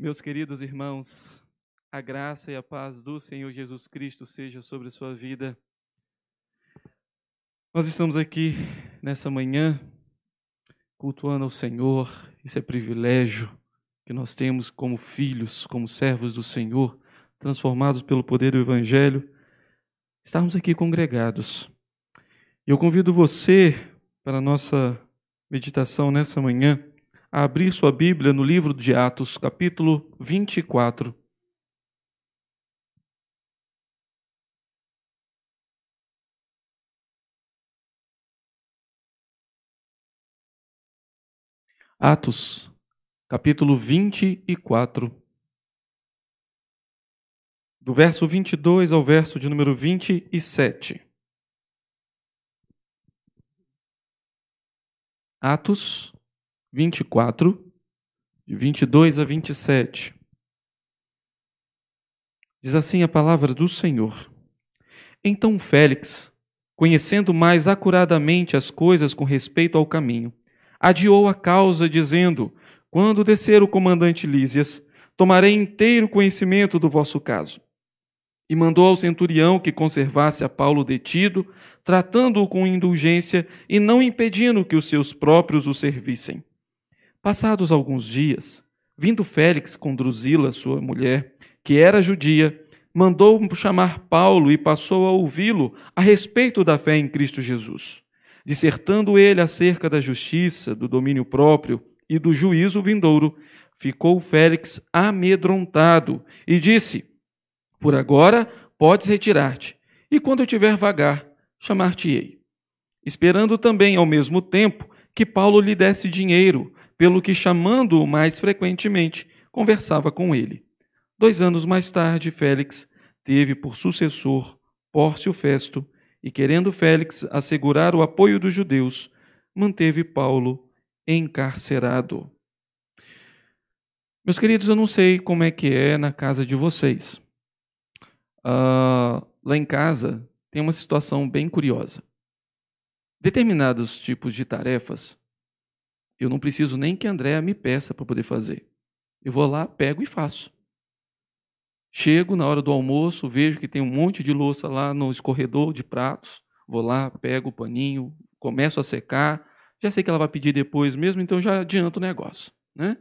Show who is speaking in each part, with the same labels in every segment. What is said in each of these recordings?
Speaker 1: Meus queridos irmãos, a graça e a paz do Senhor Jesus Cristo seja sobre a sua vida. Nós estamos aqui nessa manhã cultuando ao Senhor. Isso é privilégio que nós temos como filhos, como servos do Senhor, transformados pelo poder do evangelho, estarmos aqui congregados. Eu convido você para a nossa meditação nessa manhã a abrir sua Bíblia no livro de Atos, capítulo 24. Atos, capítulo 24. Do verso 22 ao verso de número 27. Atos, 24, de 22 a 27. Diz assim a palavra do Senhor. Então Félix, conhecendo mais acuradamente as coisas com respeito ao caminho, adiou a causa, dizendo: Quando descer o comandante Lísias, tomarei inteiro conhecimento do vosso caso. E mandou ao centurião que conservasse a Paulo detido, tratando-o com indulgência e não impedindo que os seus próprios o servissem. Passados alguns dias, vindo Félix com Drusila, sua mulher, que era judia, mandou chamar Paulo e passou a ouvi-lo a respeito da fé em Cristo Jesus, dissertando ele acerca da justiça, do domínio próprio e do juízo vindouro. Ficou Félix amedrontado e disse: Por agora podes retirar-te, e quando eu tiver vagar, chamar-te-ei. Esperando também, ao mesmo tempo, que Paulo lhe desse dinheiro, pelo que, chamando-o mais frequentemente, conversava com ele. Dois anos mais tarde, Félix teve por sucessor Pórcio Festo, e querendo Félix assegurar o apoio dos judeus, manteve Paulo encarcerado. Meus queridos, eu não sei como é que é na casa de vocês. Uh, lá em casa tem uma situação bem curiosa. Determinados tipos de tarefas eu não preciso nem que a Andrea me peça para poder fazer. Eu vou lá, pego e faço. Chego na hora do almoço, vejo que tem um monte de louça lá no escorredor de pratos. Vou lá, pego o paninho, começo a secar. Já sei que ela vai pedir depois mesmo, então já adianto o negócio. Né?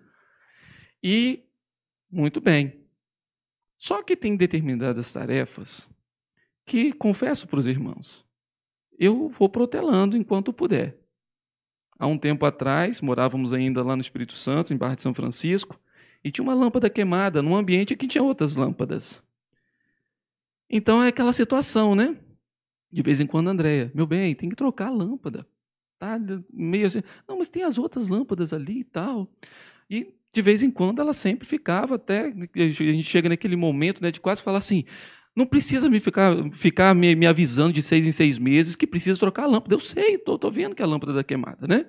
Speaker 1: E, muito bem. Só que tem determinadas tarefas que confesso para os irmãos, eu vou protelando enquanto puder. Há um tempo atrás, morávamos ainda lá no Espírito Santo, em Barra de São Francisco, e tinha uma lâmpada queimada num ambiente que tinha outras lâmpadas. Então é aquela situação, né? De vez em quando, Andréia, meu bem, tem que trocar a lâmpada. Tá meio assim, não, mas tem as outras lâmpadas ali e tal. E de vez em quando ela sempre ficava até a gente chega naquele momento, né, de quase falar assim: não precisa me ficar, ficar me, me, avisando de seis em seis meses que precisa trocar a lâmpada. Eu sei, estou tô, tô, vendo que a lâmpada está queimada, né?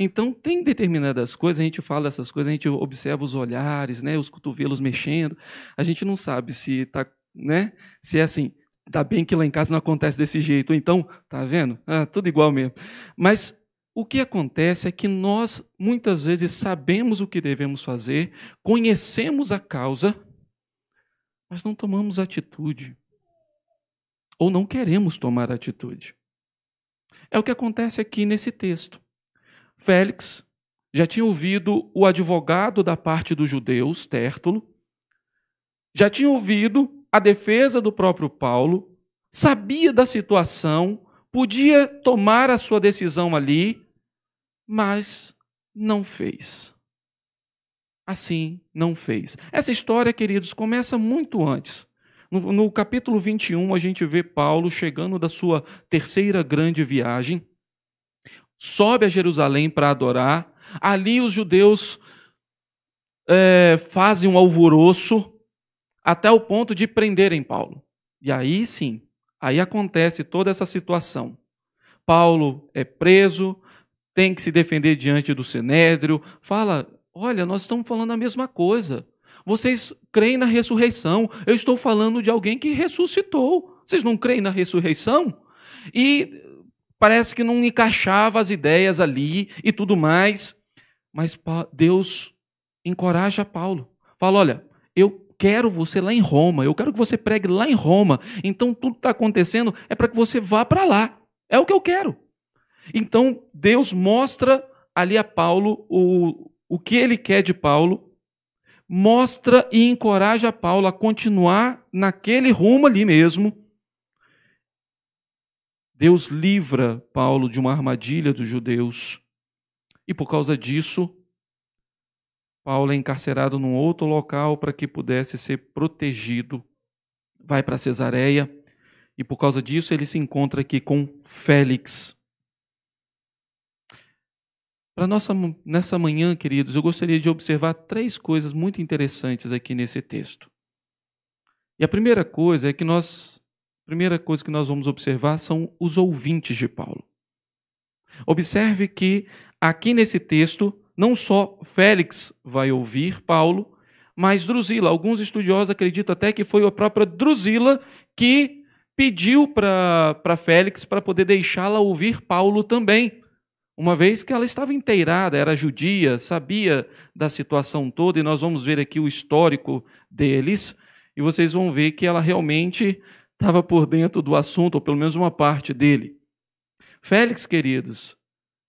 Speaker 1: Então, tem determinadas coisas, a gente fala essas coisas, a gente observa os olhares, né, os cotovelos mexendo. A gente não sabe se tá, né, se é assim, Está bem que lá em casa não acontece desse jeito, então, tá vendo? Ah, tudo igual mesmo. Mas o que acontece é que nós muitas vezes sabemos o que devemos fazer, conhecemos a causa, mas não tomamos atitude. Ou não queremos tomar atitude. É o que acontece aqui nesse texto. Félix já tinha ouvido o advogado da parte dos judeus, Tértulo, já tinha ouvido a defesa do próprio Paulo, sabia da situação, podia tomar a sua decisão ali, mas não fez assim não fez. Essa história, queridos, começa muito antes. No, no, capítulo 21, a gente vê Paulo chegando da sua terceira grande viagem, sobe a Jerusalém para adorar. Ali os judeus é, fazem um alvoroço até o ponto de prenderem Paulo. E aí sim, aí acontece toda essa situação. Paulo é preso, tem que se defender diante do Sinédrio, fala Olha, nós estamos falando a mesma coisa. Vocês creem na ressurreição. Eu estou falando de alguém que ressuscitou. Vocês não creem na ressurreição? E parece que não encaixava as ideias ali e tudo mais. Mas Deus encoraja Paulo. Fala: olha, eu quero você lá em Roma, eu quero que você pregue lá em Roma. Então tudo está acontecendo é para que você vá para lá. É o que eu quero. Então Deus mostra ali a Paulo o, o que ele quer de Paulo, mostra e encoraja Paulo a continuar naquele rumo ali mesmo. Deus livra Paulo de uma armadilha dos judeus. E por causa disso, Paulo é encarcerado num outro local para que pudesse ser protegido. Vai para Cesareia e por causa disso ele se encontra aqui com Félix. Para nossa nessa manhã, queridos, eu gostaria de observar três coisas muito interessantes aqui nesse texto. E a primeira coisa é que nós primeira coisa que nós vamos observar são os ouvintes de Paulo. Observe que aqui nesse texto não só Félix vai ouvir Paulo, mas Drusila. Alguns estudiosos acreditam até que foi a própria Drusila que pediu para Félix para poder deixá-la ouvir Paulo também uma vez que ela estava inteirada, era judia, sabia da situação toda, e nós vamos ver aqui o histórico deles, e vocês vão ver que ela realmente estava por dentro do assunto, ou pelo menos uma parte dele. Félix, queridos,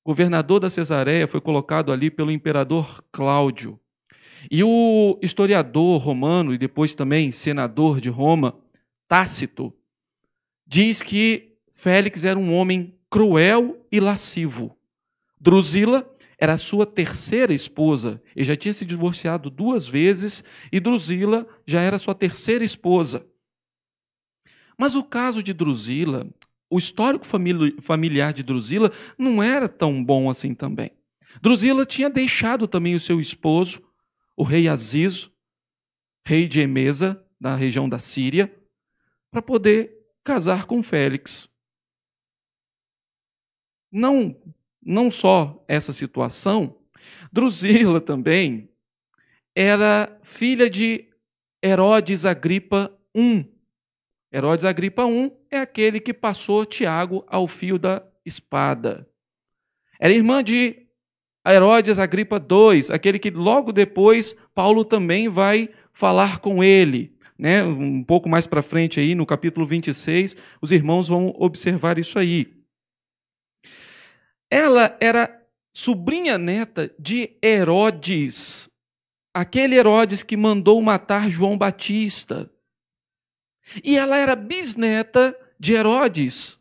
Speaker 1: governador da Cesareia, foi colocado ali pelo imperador Cláudio. E o historiador romano, e depois também senador de Roma, Tácito, diz que Félix era um homem cruel e lascivo. Drusila era sua terceira esposa e já tinha se divorciado duas vezes, e Drusila já era sua terceira esposa. Mas o caso de Drusila, o histórico familiar de Drusila não era tão bom assim também. Drusila tinha deixado também o seu esposo, o rei Aziz, rei de Emesa, da região da Síria, para poder casar com Félix. Não não só essa situação, Drusila também era filha de Herodes Agripa I. Herodes Agripa I é aquele que passou Tiago ao fio da espada. Era irmã de Herodes Agripa II, aquele que logo depois Paulo também vai falar com ele. Né? Um pouco mais para frente, aí, no capítulo 26, os irmãos vão observar isso aí. Ela era sobrinha neta de Herodes, aquele Herodes que mandou matar João Batista. E ela era bisneta de Herodes,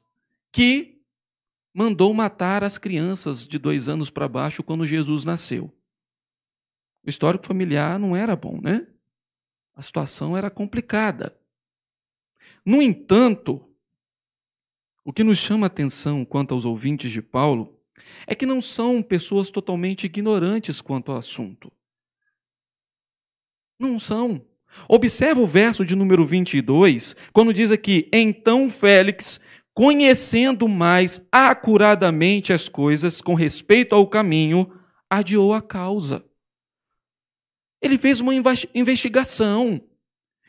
Speaker 1: que mandou matar as crianças de dois anos para baixo quando Jesus nasceu. O histórico familiar não era bom, né? A situação era complicada. No entanto, o que nos chama a atenção quanto aos ouvintes de Paulo é que não são pessoas totalmente ignorantes quanto ao assunto. Não são. Observa o verso de número 22, quando diz aqui: Então Félix, conhecendo mais acuradamente as coisas com respeito ao caminho, adiou a causa. Ele fez uma investigação.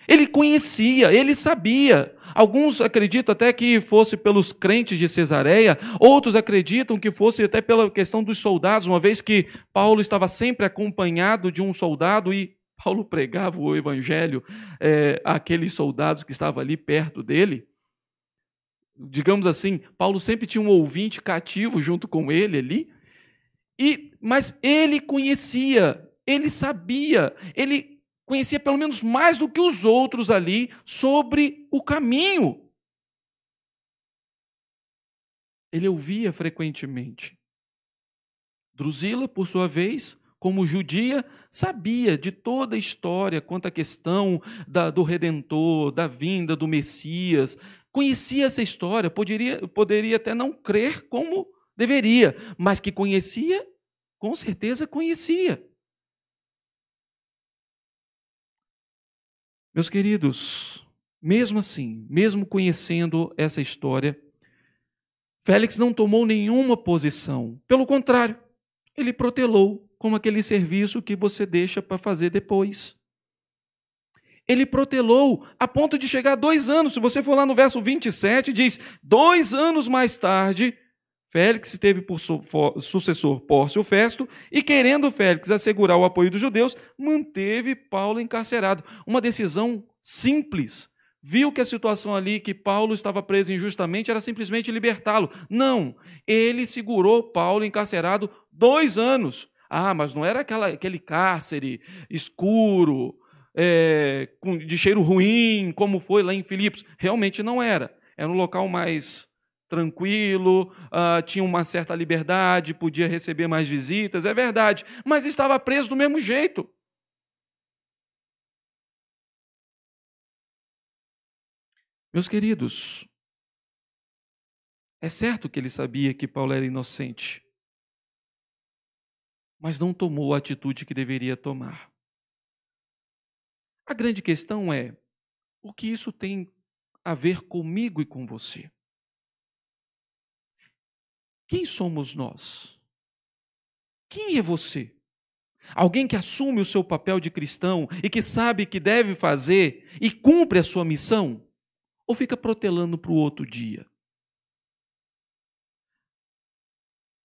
Speaker 1: Ele conhecia, ele sabia. Alguns acreditam até que fosse pelos crentes de Cesareia, outros acreditam que fosse até pela questão dos soldados, uma vez que Paulo estava sempre acompanhado de um soldado e Paulo pregava o evangelho é, àqueles soldados que estavam ali perto dele. Digamos assim, Paulo sempre tinha um ouvinte cativo junto com ele ali. E, mas ele conhecia, ele sabia, ele conhecia pelo menos mais do que os outros ali sobre o caminho. Ele ouvia frequentemente. Drusila, por sua vez, como judia, sabia de toda a história quanto à questão da, do Redentor, da vinda do Messias. Conhecia essa história, poderia, poderia até não crer como deveria, mas que conhecia, com certeza conhecia. Meus queridos, mesmo assim, mesmo conhecendo essa história, Félix não tomou nenhuma posição. Pelo contrário, ele protelou como aquele serviço que você deixa para fazer depois. Ele protelou a ponto de chegar dois anos. Se você for lá no verso 27, diz: dois anos mais tarde, Félix teve por su sucessor Pórcio Festo e, querendo Félix assegurar o apoio dos judeus, manteve Paulo encarcerado. Uma decisão simples. Viu que a situação ali, que Paulo estava preso injustamente, era simplesmente libertá-lo. Não, ele segurou Paulo encarcerado dois anos. Ah, mas não era aquela, aquele cárcere escuro, é, de cheiro ruim, como foi lá em Filipos. Realmente não era. Era um local mais tranquilo, uh, tinha uma certa liberdade, podia receber mais visitas, é verdade, mas estava preso do mesmo jeito. Meus queridos, é certo que ele sabia que Paulo era inocente, mas não tomou a atitude que deveria tomar. A grande questão é: o que isso tem a ver comigo e com você? Quem somos nós? Quem é você? Alguém que assume o seu papel de cristão e que sabe que deve fazer e cumpre a sua missão? Ou fica protelando para o outro dia?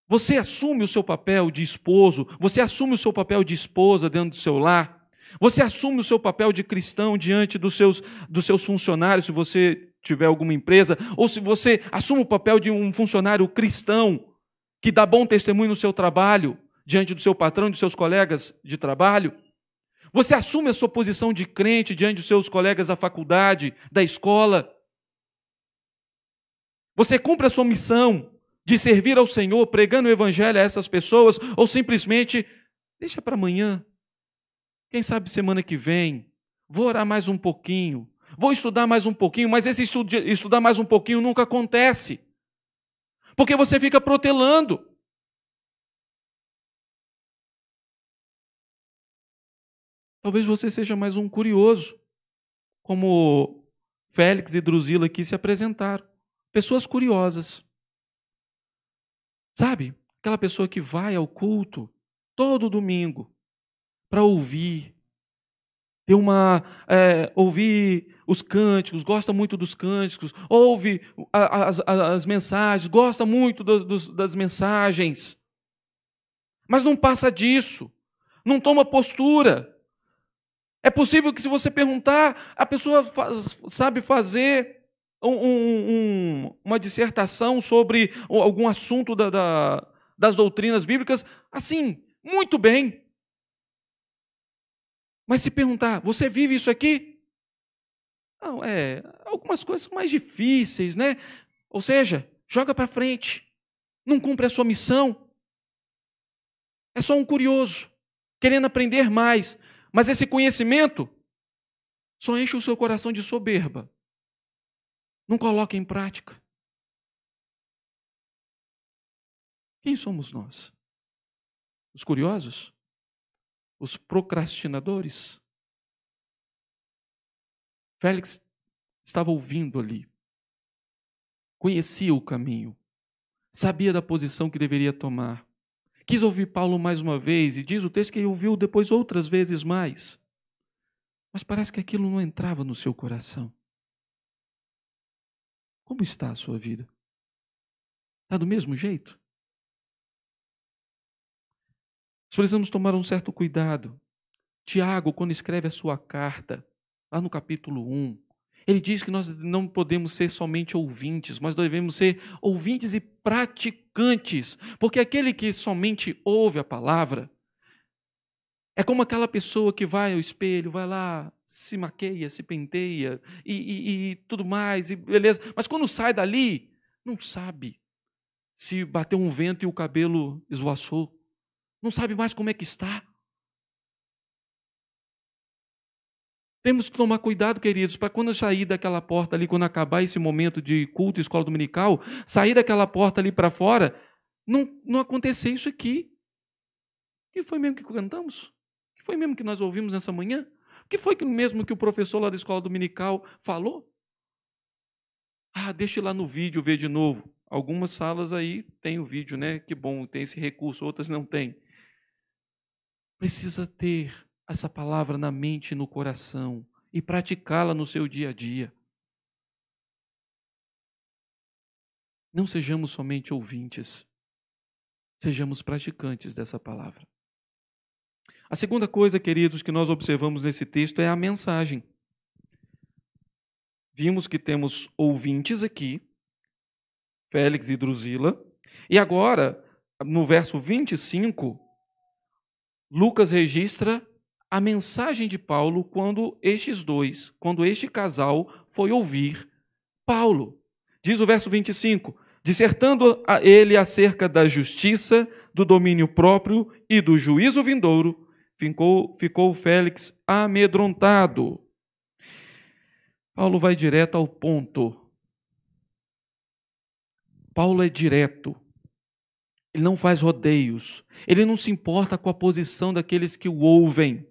Speaker 1: Você assume o seu papel de esposo, você assume o seu papel de esposa dentro do seu lar, você assume o seu papel de cristão diante dos seus, dos seus funcionários, se você tiver alguma empresa, ou se você assume o papel de um funcionário cristão que dá bom testemunho no seu trabalho, diante do seu patrão, dos seus colegas de trabalho, você assume a sua posição de crente diante dos seus colegas da faculdade, da escola. Você cumpre a sua missão de servir ao Senhor, pregando o evangelho a essas pessoas, ou simplesmente deixa para amanhã. Quem sabe semana que vem, vou orar mais um pouquinho, Vou estudar mais um pouquinho, mas esse estude, estudar mais um pouquinho nunca acontece. Porque você fica protelando. Talvez você seja mais um curioso, como Félix e Drusila aqui se apresentaram. Pessoas curiosas. Sabe? Aquela pessoa que vai ao culto todo domingo para ouvir, ter uma. É, ouvir os cânticos, gosta muito dos cânticos, ouve as, as, as mensagens, gosta muito do, das mensagens, mas não passa disso, não toma postura. É possível que, se você perguntar, a pessoa sabe fazer um, um, uma dissertação sobre algum assunto da, da, das doutrinas bíblicas, assim, muito bem. Mas se perguntar, você vive isso aqui? Não, é, algumas coisas são mais difíceis, né? Ou seja, joga para frente. Não cumpre a sua missão. É só um curioso, querendo aprender mais. Mas esse conhecimento só enche o seu coração de soberba. Não coloca em prática. Quem somos nós? Os curiosos? Os procrastinadores? Félix estava ouvindo ali, conhecia o caminho, sabia da posição que deveria tomar. Quis ouvir Paulo mais uma vez, e diz o texto que ele ouviu depois outras vezes mais. Mas parece que aquilo não entrava no seu coração. Como está a sua vida? Está do mesmo jeito? Nós precisamos tomar um certo cuidado. Tiago, quando escreve a sua carta, lá no capítulo 1. Ele diz que nós não podemos ser somente ouvintes, mas devemos ser ouvintes e praticantes, porque aquele que somente ouve a palavra é como aquela pessoa que vai ao espelho, vai lá, se maqueia, se penteia e, e, e tudo mais, e beleza, mas quando sai dali, não sabe se bateu um vento e o cabelo esvoaçou, não sabe mais como é que está Temos que tomar cuidado, queridos, para quando sair daquela porta ali, quando acabar esse momento de culto, escola dominical, sair daquela porta ali para fora, não, não acontecer isso aqui. O que foi mesmo que cantamos? O que foi mesmo que nós ouvimos nessa manhã? O que foi mesmo que o professor lá da escola dominical falou? Ah, deixe lá no vídeo ver de novo. Algumas salas aí tem o vídeo, né? Que bom, tem esse recurso, outras não tem. Precisa ter essa palavra na mente e no coração e praticá-la no seu dia a dia. Não sejamos somente ouvintes, sejamos praticantes dessa palavra. A segunda coisa, queridos, que nós observamos nesse texto é a mensagem. Vimos que temos ouvintes aqui, Félix e Drusila, e agora, no verso 25, Lucas registra a mensagem de Paulo quando estes dois, quando este casal foi ouvir Paulo. Diz o verso 25: dissertando a ele acerca da justiça, do domínio próprio e do juízo vindouro, ficou, ficou Félix amedrontado. Paulo vai direto ao ponto. Paulo é direto. Ele não faz rodeios. Ele não se importa com a posição daqueles que o ouvem.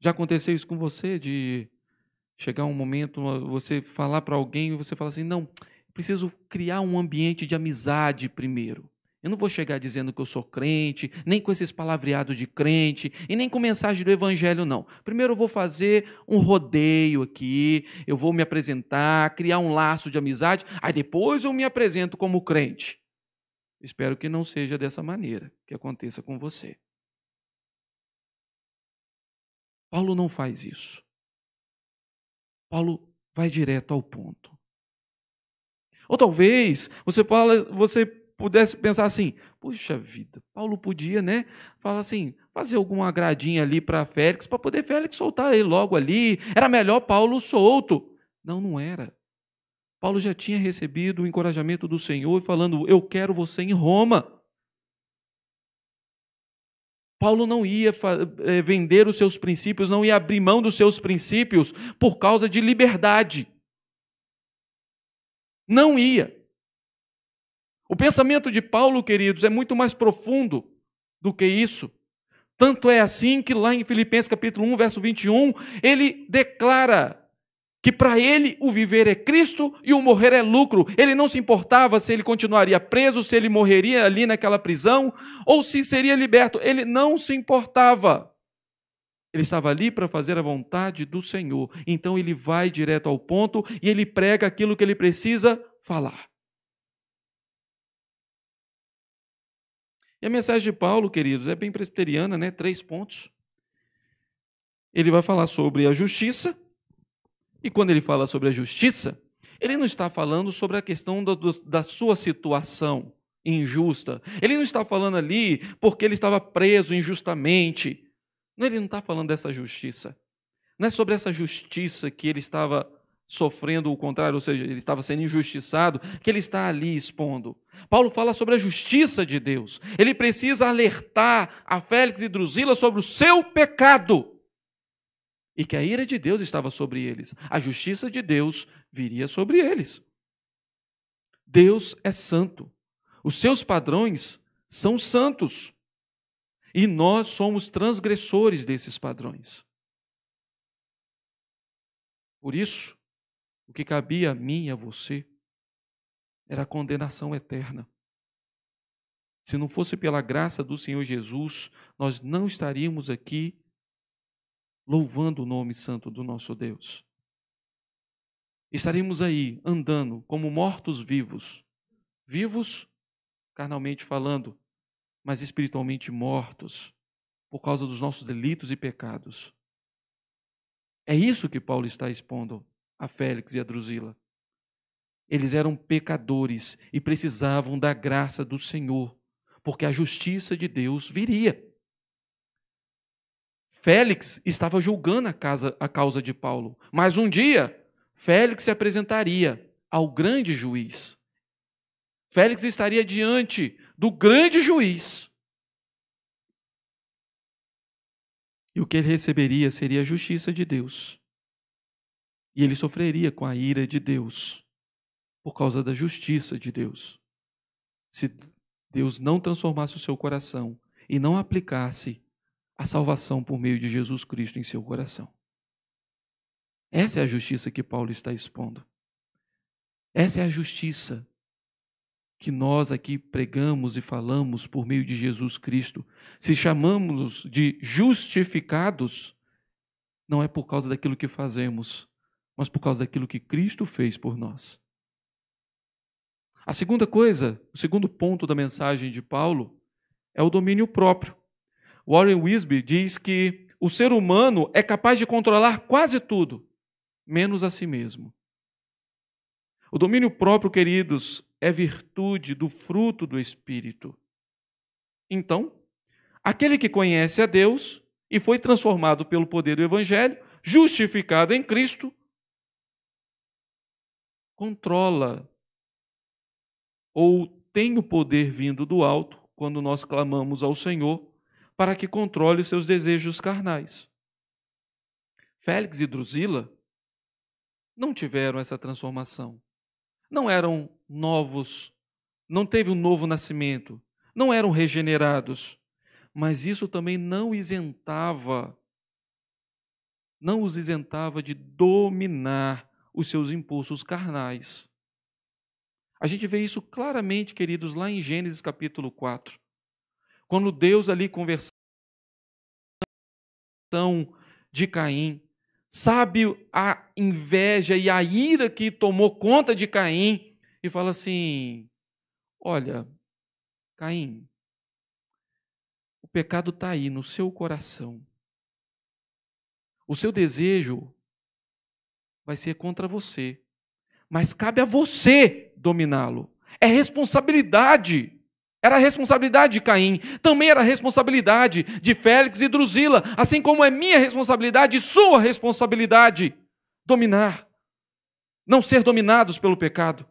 Speaker 1: Já aconteceu isso com você de chegar um momento, ah, você falar para alguém e você fala assim: "Não, preciso criar um ambiente de amizade primeiro". Eu não vou chegar dizendo que eu sou crente, nem com esses palavreados de crente, e nem com mensagem do evangelho, não. Primeiro eu vou fazer um rodeio aqui, eu vou me apresentar, criar um laço de amizade, aí depois eu me apresento como crente. Espero que não seja dessa maneira que aconteça com você. Paulo não faz isso. Paulo vai direto ao ponto. Ou talvez você, fala, você pudesse pensar assim: puxa vida, Paulo podia, né? Falar assim, fazer alguma agradinha ali para Félix, para poder Félix soltar ele logo ali. Era melhor Paulo solto. Não, não era. Paulo já tinha recebido o encorajamento do Senhor falando: Eu quero você em Roma. Paulo não ia eh, vender os seus princípios, não ia abrir mão dos seus princípios por causa de liberdade. Não ia. O pensamento de Paulo, queridos, é muito mais profundo do que isso. Tanto é assim que lá em Filipenses capítulo 1, verso 21, ele declara que para ele o viver é Cristo e o morrer é lucro. Ele não se importava se ele continuaria preso, se ele morreria ali naquela prisão ou se seria liberto. Ele não se importava. Ele estava ali para fazer a vontade do Senhor. Então ele vai direto ao ponto e ele prega aquilo que ele precisa falar. E a mensagem de Paulo, queridos, é bem presbiteriana, né? Três pontos. Ele vai falar sobre a justiça, e quando ele fala sobre a justiça, ele não está falando sobre a questão do, do, da sua situação injusta. Ele não está falando ali porque ele estava preso injustamente. Não, ele não está falando dessa justiça. Não é sobre essa justiça que ele estava sofrendo o contrário, ou seja, ele estava sendo injustiçado, que ele está ali expondo. Paulo fala sobre a justiça de Deus. Ele precisa alertar a Félix e Drusila sobre o seu pecado e que a ira de Deus estava sobre eles. A justiça de Deus viria sobre eles. Deus é santo. Os seus padrões são santos. E nós somos transgressores desses padrões. Por isso, o que cabia a mim e a você era a condenação eterna. Se não fosse pela graça do Senhor Jesus, nós não estaríamos aqui louvando o nome santo do nosso Deus. Estaremos aí andando como mortos vivos, vivos, carnalmente falando, mas espiritualmente mortos, por causa dos nossos delitos e pecados. É isso que Paulo está expondo a Félix e a Drusila. Eles eram pecadores e precisavam da graça do Senhor, porque a justiça de Deus viria. Félix estava julgando a, casa, a causa de Paulo, mas um dia Félix se apresentaria ao grande juiz. Félix estaria diante do grande juiz. E o que ele receberia seria a justiça de Deus. E ele sofreria com a ira de Deus por causa da justiça de Deus. Se Deus não transformasse o seu coração e não aplicasse a salvação por meio de Jesus Cristo em seu coração. Essa é a justiça que Paulo está expondo. Essa é a justiça que nós aqui pregamos e falamos por meio de Jesus Cristo. Se chamamos de justificados, não é por causa daquilo que fazemos, mas por causa daquilo que Cristo fez por nós. A segunda coisa, o segundo ponto da mensagem de Paulo é o domínio próprio. Warren Wisby diz que o ser humano é capaz de controlar quase tudo, menos a si mesmo. O domínio próprio, queridos, é virtude do fruto do Espírito. Então, aquele que conhece a Deus e foi transformado pelo poder do Evangelho, justificado em Cristo, controla ou tem o poder vindo do alto quando nós clamamos ao Senhor para que controle os seus desejos carnais. Félix e Drusila não tiveram essa transformação. Não eram novos, não teve um novo nascimento, não eram regenerados. Mas isso também não isentava, não os isentava de dominar os seus impulsos carnais. A gente vê isso claramente, queridos, lá em Gênesis capítulo 4. Quando Deus ali conversando de Caim, sabe a inveja e a ira que tomou conta de Caim e fala assim: Olha, Caim, o pecado está aí no seu coração. O seu desejo vai ser contra você, mas cabe a você dominá-lo. É responsabilidade. Era a responsabilidade de Caim, também era a responsabilidade de Félix e Drusila, assim como é minha responsabilidade e sua responsabilidade dominar, não ser dominados pelo pecado.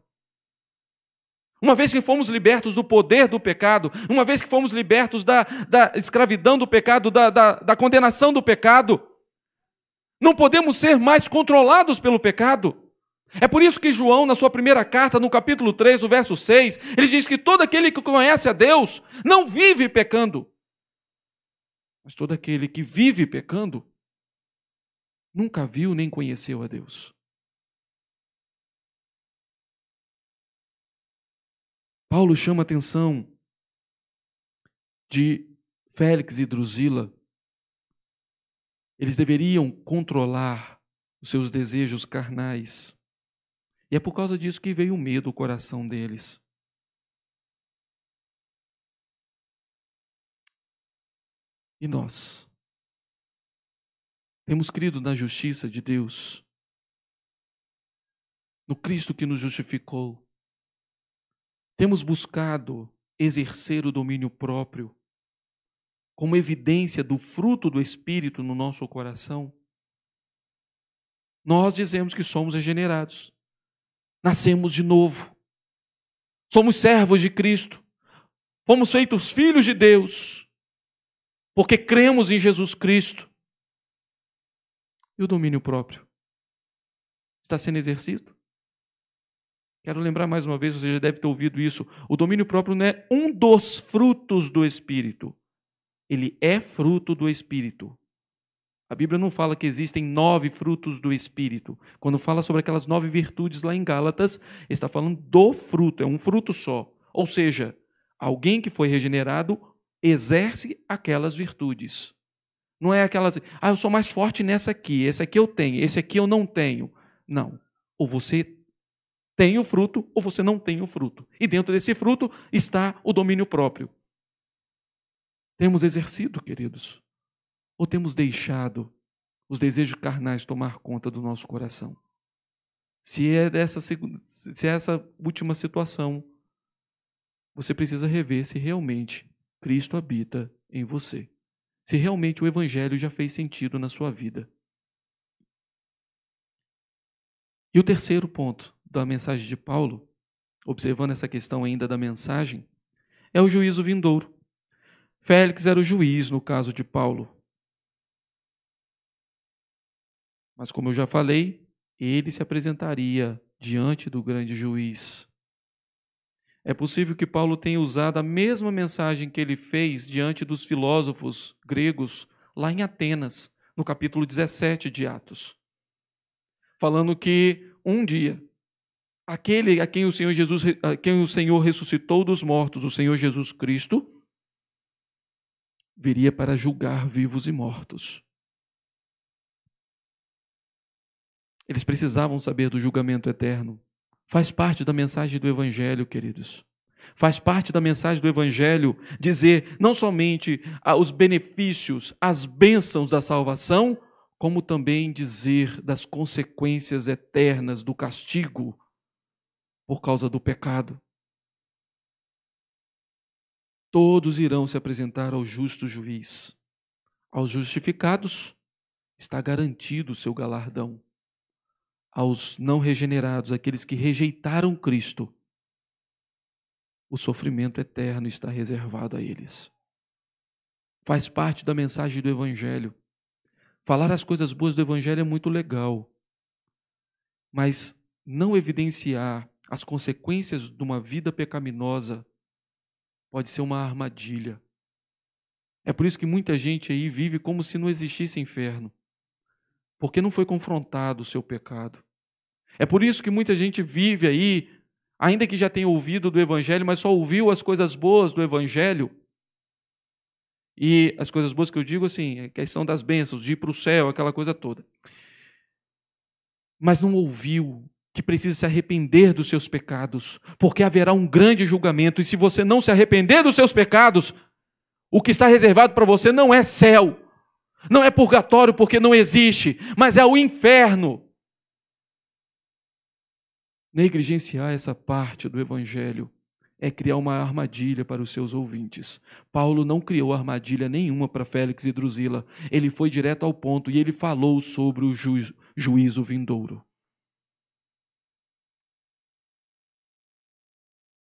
Speaker 1: Uma vez que fomos libertos do poder do pecado, uma vez que fomos libertos da, da escravidão do pecado, da, da, da condenação do pecado, não podemos ser mais controlados pelo pecado. É por isso que João, na sua primeira carta, no capítulo 3, o verso 6, ele diz que todo aquele que conhece a Deus não vive pecando. Mas todo aquele que vive pecando nunca viu nem conheceu a Deus. Paulo chama a atenção de Félix e Drusila. Eles deveriam controlar os seus desejos carnais e é por causa disso que veio o medo ao coração deles. E nós? Temos crido na justiça de Deus, no Cristo que nos justificou. Temos buscado exercer o domínio próprio como evidência do fruto do Espírito no nosso coração. Nós dizemos que somos regenerados nascemos de novo. Somos servos de Cristo. Fomos feitos filhos de Deus. Porque cremos em Jesus Cristo. E o domínio próprio está sendo exercido? Quero lembrar mais uma vez, você já deve ter ouvido isso. O domínio próprio não é um dos frutos do Espírito. Ele é fruto do Espírito. A Bíblia não fala que existem nove frutos do Espírito. Quando fala sobre aquelas nove virtudes lá em Gálatas, está falando do fruto, é um fruto só. Ou seja, alguém que foi regenerado exerce aquelas virtudes. Não é aquelas, ah, eu sou mais forte nessa aqui, esse aqui eu tenho, esse aqui eu não tenho. Não. Ou você tem o fruto ou você não tem o fruto. E dentro desse fruto está o domínio próprio. Temos exercido, queridos. Ou temos deixado os desejos carnais tomar conta do nosso coração? Se é, dessa, se é essa última situação, você precisa rever se realmente Cristo habita em você. Se realmente o Evangelho já fez sentido na sua vida. E o terceiro ponto da mensagem de Paulo, observando essa questão ainda da mensagem, é o juízo vindouro. Félix era o juiz no caso de Paulo. Mas, como eu já falei, ele se apresentaria diante do grande juiz. É possível que Paulo tenha usado a mesma mensagem que ele fez diante dos filósofos gregos lá em Atenas, no capítulo 17 de Atos, falando que um dia aquele a quem o Senhor Jesus, a quem o Senhor ressuscitou dos mortos, o Senhor Jesus Cristo, viria para julgar vivos e mortos. Eles precisavam saber do julgamento eterno. Faz parte da mensagem do Evangelho, queridos. Faz parte da mensagem do Evangelho dizer não somente ah, os benefícios, as bênçãos da salvação, como também dizer das consequências eternas do castigo por causa do pecado. Todos irão se apresentar ao justo juiz. Aos justificados está garantido o seu galardão aos não regenerados, aqueles que rejeitaram Cristo, o sofrimento eterno está reservado a eles. Faz parte da mensagem do Evangelho. Falar as coisas boas do Evangelho é muito legal, mas não evidenciar as consequências de uma vida pecaminosa pode ser uma armadilha. É por isso que muita gente aí vive como se não existisse inferno, porque não foi confrontado o seu pecado, é por isso que muita gente vive aí, ainda que já tenha ouvido do Evangelho, mas só ouviu as coisas boas do Evangelho. E as coisas boas que eu digo, assim, é questão das bênçãos, de ir para o céu, aquela coisa toda. Mas não ouviu que precisa se arrepender dos seus pecados, porque haverá um grande julgamento, e se você não se arrepender dos seus pecados, o que está reservado para você não é céu, não é purgatório, porque não existe, mas é o inferno. Negligenciar essa parte do Evangelho é criar uma armadilha para os seus ouvintes. Paulo não criou armadilha nenhuma para Félix e Drusila. Ele foi direto ao ponto e ele falou sobre o juízo, juízo vindouro.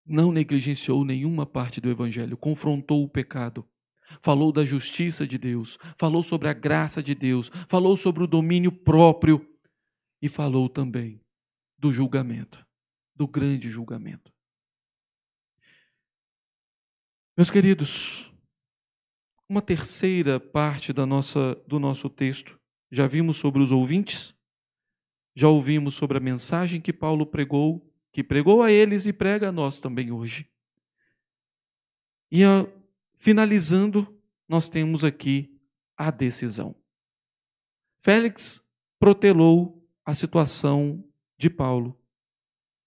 Speaker 1: Não negligenciou nenhuma parte do Evangelho, confrontou o pecado, falou da justiça de Deus, falou sobre a graça de Deus, falou sobre o domínio próprio e falou também do julgamento, do grande julgamento. Meus queridos, uma terceira parte da nossa, do nosso texto, já vimos sobre os ouvintes, já ouvimos sobre a mensagem que Paulo pregou, que pregou a eles e prega a nós também hoje. E finalizando, nós temos aqui a decisão. Félix protelou a situação de Paulo.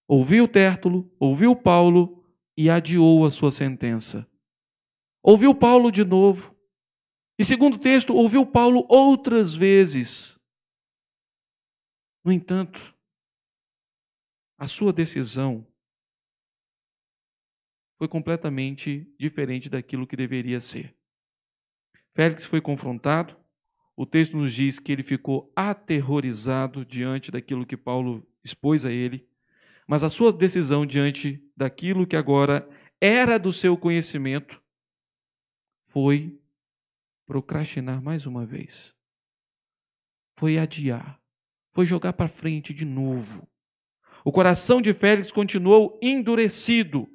Speaker 1: Ouviu Tértulo, ouviu Paulo e adiou a sua sentença. Ouviu Paulo de novo. E segundo o texto, ouviu Paulo outras vezes. No entanto, a sua decisão foi completamente diferente daquilo que deveria ser. Félix foi confrontado, o texto nos diz que ele ficou aterrorizado diante daquilo que Paulo expôs a ele, mas a sua decisão diante daquilo que agora era do seu conhecimento foi procrastinar mais uma vez. Foi adiar, foi jogar para frente de novo. O coração de Félix continuou endurecido.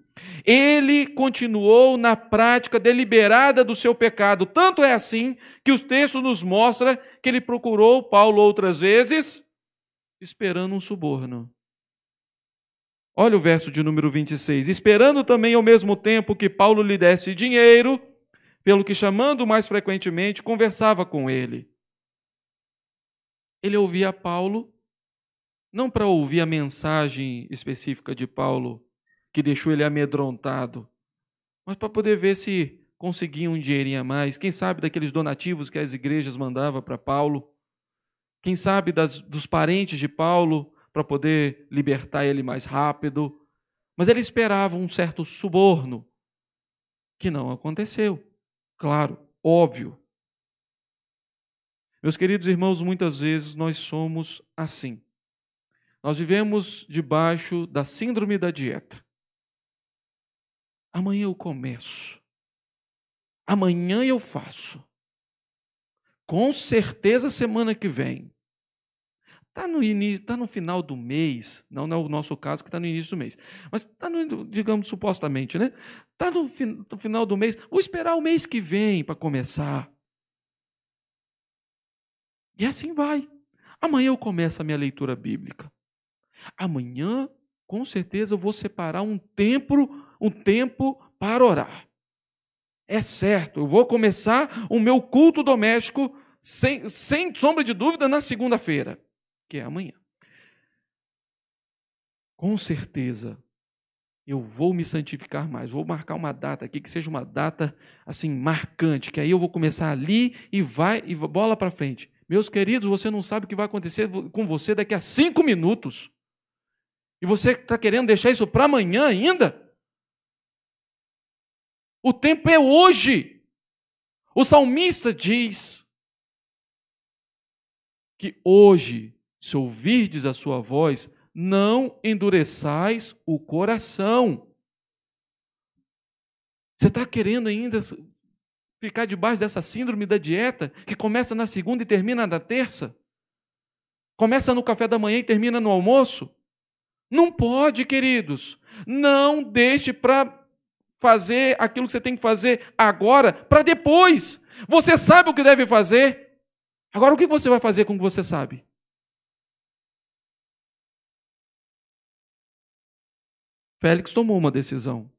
Speaker 1: Ele continuou na prática deliberada do seu pecado. Tanto é assim que o texto nos mostra que ele procurou Paulo outras vezes esperando um suborno. Olha o verso de número 26. Esperando também ao mesmo tempo que Paulo lhe desse dinheiro, pelo que chamando mais frequentemente, conversava com ele. Ele ouvia Paulo, não para ouvir a mensagem específica de Paulo, que deixou ele amedrontado, mas para poder ver se conseguia um dinheirinho a mais, quem sabe daqueles donativos que as igrejas mandavam para Paulo quem sabe das, dos parentes de Paulo, para poder libertar ele mais rápido. Mas ele esperava um certo suborno, que não aconteceu. Claro, óbvio. Meus queridos irmãos, muitas vezes nós somos assim. Nós vivemos debaixo da síndrome da dieta. Amanhã eu começo. Amanhã eu faço com certeza semana que vem. Está no, início, tá no final do mês, não, não é o nosso caso que está no início do mês, mas está, digamos, supostamente, né? Está no, fi, no final do mês, vou esperar o mês que vem para começar. E assim vai. Amanhã eu começo a minha leitura bíblica. Amanhã, com certeza, eu vou separar um tempo, um tempo para orar é certo, eu vou começar o meu culto doméstico, sem, sem sombra de dúvida, na segunda-feira, que é amanhã. Com certeza, eu vou me santificar mais, vou marcar uma data aqui que seja uma data assim marcante, que aí eu vou começar ali e vai e bola para frente. Meus queridos, você não sabe o que vai acontecer com você daqui a cinco minutos. E você está querendo deixar isso para amanhã ainda? O tempo é hoje. O salmista diz que hoje, se ouvirdes a sua voz, não endureçais o coração. Você está querendo ainda ficar debaixo dessa síndrome da dieta que começa na segunda e termina na terça? Começa no café da manhã e termina no almoço? Não pode, queridos. Não deixe para fazer aquilo que você tem que fazer agora para depois. Você sabe o que deve fazer. Agora, o que você vai fazer com o que você sabe? Félix tomou uma decisão.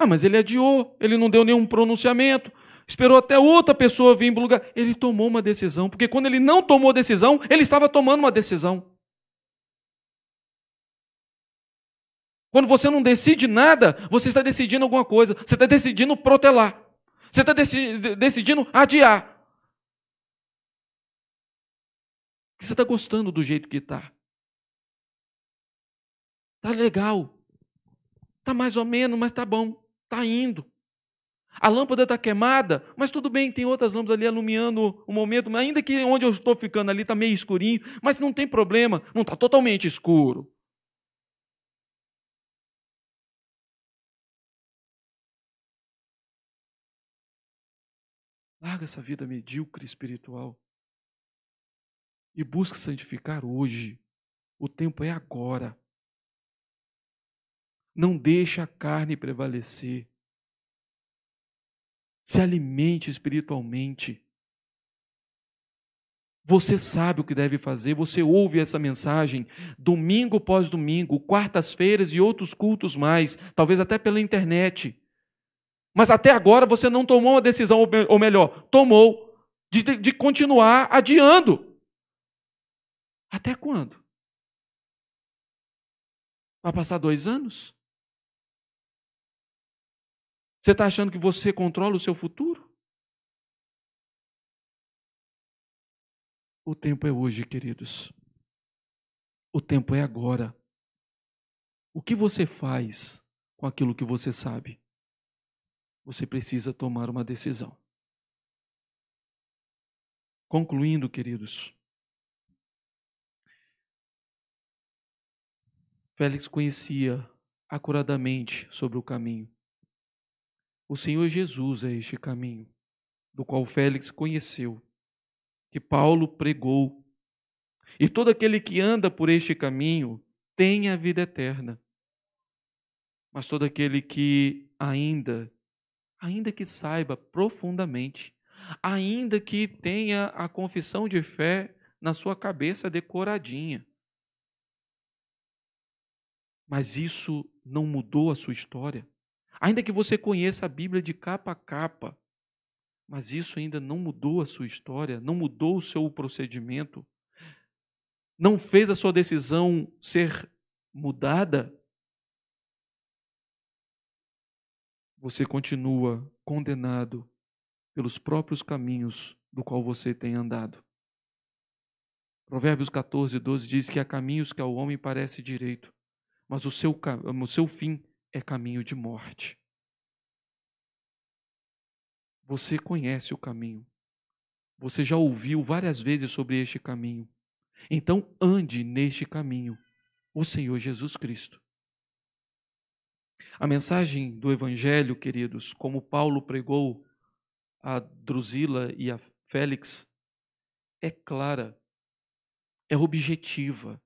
Speaker 1: Ah, mas ele adiou, ele não deu nenhum pronunciamento, esperou até outra pessoa vir para o lugar. Ele tomou uma decisão, porque quando ele não tomou decisão, ele estava tomando uma decisão. Quando você não decide nada, você está decidindo alguma coisa. Você está decidindo protelar. Você está deci decidindo adiar. Você está gostando do jeito que está. Está legal. Está mais ou menos, mas está bom. Está indo. A lâmpada está queimada, mas tudo bem, tem outras lâmpadas ali alumiando o momento, ainda que onde eu estou ficando ali está meio escurinho, mas não tem problema, não está totalmente escuro. Larga essa vida medíocre espiritual e busca santificar hoje. O tempo é agora. Não deixe a carne prevalecer. Se alimente espiritualmente. Você sabe o que deve fazer, você ouve essa mensagem domingo após domingo, quartas-feiras e outros cultos mais, talvez até pela internet. Mas até agora você não tomou uma decisão, ou melhor, tomou de, de continuar adiando. Até quando? Vai passar dois anos? Você está achando que você controla o seu futuro? O tempo é hoje, queridos. O tempo é agora. O que você faz com aquilo que você sabe? você precisa tomar uma decisão. Concluindo, queridos, Félix conhecia acuradamente sobre o caminho. O Senhor Jesus é este caminho, do qual Félix conheceu, que Paulo pregou. E todo aquele que anda por este caminho tem a vida eterna. Mas todo aquele que ainda ainda que saiba profundamente, ainda que tenha a confissão de fé na sua cabeça decoradinha. Mas isso não mudou a sua história. Ainda que você conheça a Bíblia de capa a capa, mas isso ainda não mudou a sua história, não mudou o seu procedimento, não fez a sua decisão ser mudada, você continua condenado pelos próprios caminhos do qual você tem andado. Provérbios 14, 12 diz que há caminhos que ao homem parece direito, mas o seu, o seu fim é caminho de morte. Você conhece o caminho. Você já ouviu várias vezes sobre este caminho. Então ande neste caminho, o Senhor Jesus Cristo. A mensagem do Evangelho, queridos, como Paulo pregou a Drusila e a Félix, é clara, é objetiva.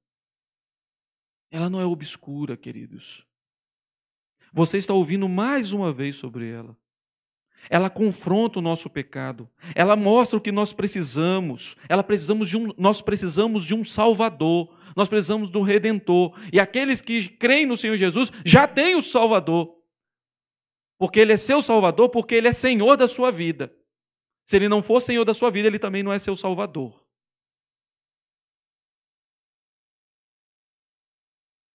Speaker 1: Ela não é obscura, queridos. Você está ouvindo mais uma vez sobre ela. Ela confronta o nosso pecado. Ela mostra o que nós precisamos. Ela precisamos de um, nós precisamos de um Salvador. Nós precisamos do Redentor. E aqueles que creem no Senhor Jesus já têm o Salvador. Porque Ele é seu Salvador, porque Ele é Senhor da sua vida. Se Ele não for Senhor da sua vida, Ele também não é seu Salvador.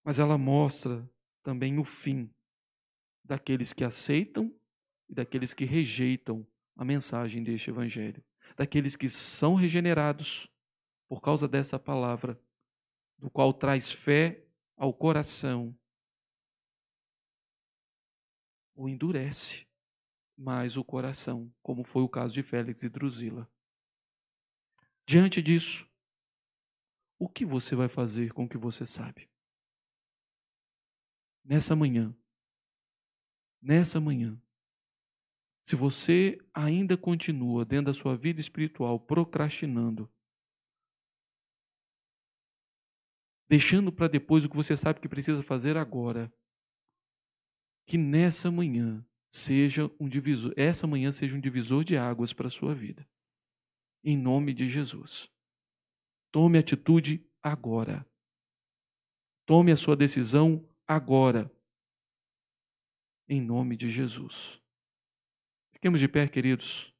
Speaker 1: Mas ela mostra também o fim daqueles que aceitam e daqueles que rejeitam a mensagem deste Evangelho, daqueles que são regenerados por causa dessa palavra, do qual traz fé ao coração, ou endurece mais o coração, como foi o caso de Félix e Drusila. Diante disso, o que você vai fazer com o que você sabe? Nessa manhã, nessa manhã, se você ainda continua dentro da sua vida espiritual procrastinando, deixando para depois o que você sabe que precisa fazer agora, que nessa manhã seja um divisor, essa manhã seja um divisor de águas para a sua vida. Em nome de Jesus. Tome atitude agora. Tome a sua decisão agora. Em nome de Jesus. Fiquemos de pé, queridos.